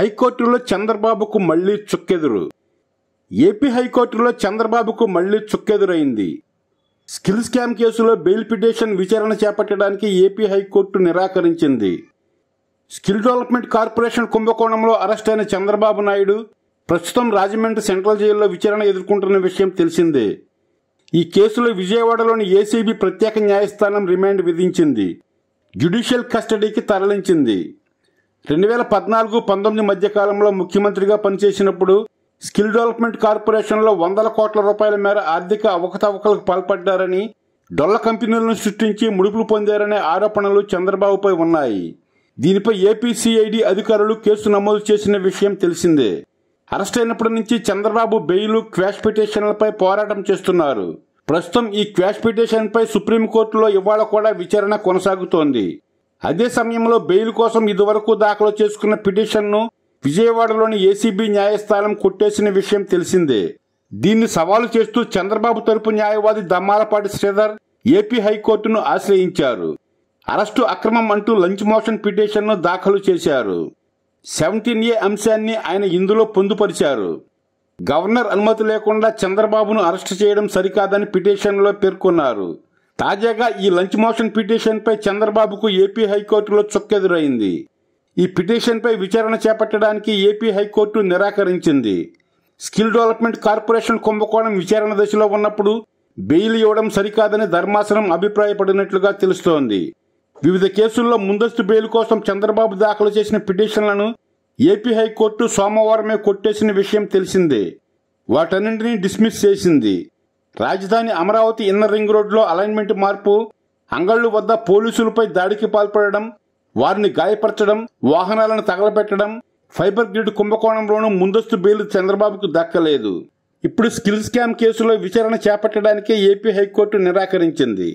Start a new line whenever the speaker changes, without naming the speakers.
హైకోర్టులో చంద్రబాబుకు మళ్లీ చుక్కెదురు ఏపీ హైకోర్టులో చంద్రబాబుకు మళ్లీ చుక్కెదురైంది స్కిల్ స్కామ్ కేసులో బెయిల్ పిటిషన్ విచారణ చేపట్టడానికి ఏపీ హైకోర్టు నిరాకరించింది స్కిల్ డెవలప్మెంట్ కార్పొరేషన్ కుంభకోణంలో అరెస్ట్ అయిన చంద్రబాబు నాయుడు ప్రస్తుతం రాజమండ్రి సెంట్రల్ జైల్లో విచారణ ఎదుర్కొంటున్న విషయం తెలిసిందే ఈ కేసులో విజయవాడలోని ఏసీబీ ప్రత్యేక న్యాయస్థానం రిమాండ్ విధించింది జ్యుడిషియల్ కస్టడీకి తరలించింది రెండు వేల పద్నాలుగు పంతొమ్మిది మధ్య కాలంలో ముఖ్యమంత్రిగా పనిచేసినప్పుడు స్కిల్ డెవలప్మెంట్ కార్పొరేషన్లో వందల కోట్ల రూపాయల మేర ఆర్థిక అవకతవకలకు పాల్పడ్డారని డొల్ల కంపెనీలను సృష్టించి ముడుపులు పొందారనే ఆరోపణలు చంద్రబాబుపై ఉన్నాయి దీనిపై ఏపీసీఐడి అధికారులు కేసు నమోదు చేసిన విషయం తెలిసిందే అరెస్ట్ అయినప్పటి నుంచి చంద్రబాబు బెయిలు క్వాష్ పిటిషన్లపై పోరాటం చేస్తున్నారు ప్రస్తుతం ఈ క్వాష్ పిటిషన్పై సుప్రీంకోర్టులో ఇవాళ కూడా విచారణ కొనసాగుతోంది అదే సమయంలో బెయిల్ కోసం ఇదివరకు దాఖలు చేసుకున్న పిటిషన్ను విజయవాడలోని ఏసీబీ న్యాయస్థానం కొట్టేసిన విషయం తెలిసిందే దీన్ని సవాలు చేస్తూ చంద్రబాబు తరపు న్యాయవాది దమ్మాలపాటి శ్రీధర్ ఏపీ హైకోర్టును ఆశ్రయించారు అరెస్టు అక్రమం అంటూ లంచ్ మోషన్ పిటిషన్ను దాఖలు చేశారు సెవెంటీన్ ఏ అంశాన్ని ఆయన ఇందులో పొందుపరిచారు గవర్నర్ అనుమతి లేకుండా చంద్రబాబును అరెస్టు చేయడం సరికాదని పిటిషన్లో పేర్కొన్నారు తాజాగా ఈ లంచ్ మోషన్ పిటిషన్పై చంద్రబాబుకు ఏపీ హైకోర్టులో చొక్కెదురైంది ఈ పిటిషన్పై విచారణ చేపట్టడానికి ఏపీ హైకోర్టు నిరాకరించింది స్కిల్ డెవలప్మెంట్ కార్పొరేషన్ కుంభకోణం విచారణ దశలో ఉన్నప్పుడు బెయిల్ ఇవ్వడం సరికాదని ధర్మాసనం అభిప్రాయపడినట్లుగా తెలుస్తోంది వివిధ కేసుల్లో ముందస్తు బెయిల్ కోసం చంద్రబాబు దాఖలు చేసిన పిటిషన్లను ఏపీ హైకోర్టు సోమవారమే కొట్టేసిన విషయం తెలిసిందే వాటన్నింటినీ డిస్మిస్ చేసింది రాజధాని అమరావతి ఇన్నర్ రింగ్ రోడ్లో అలైన్మెంట్ మార్పు అంగళ్లు వద్ద పోలీసులపై దాడికి పాల్పడడం వారిని గాయపరచడం వాహనాలను తగలబెట్టడం ఫైబర్ గ్రిడ్ కుంభకోణంలోనూ ముందస్తు బెయిల్ చంద్రబాబుకు దక్కలేదు ఇప్పుడు స్కిల్ స్కామ్ కేసులో విచారణ చేపట్టడానికే ఏపీ హైకోర్టు నిరాకరించింది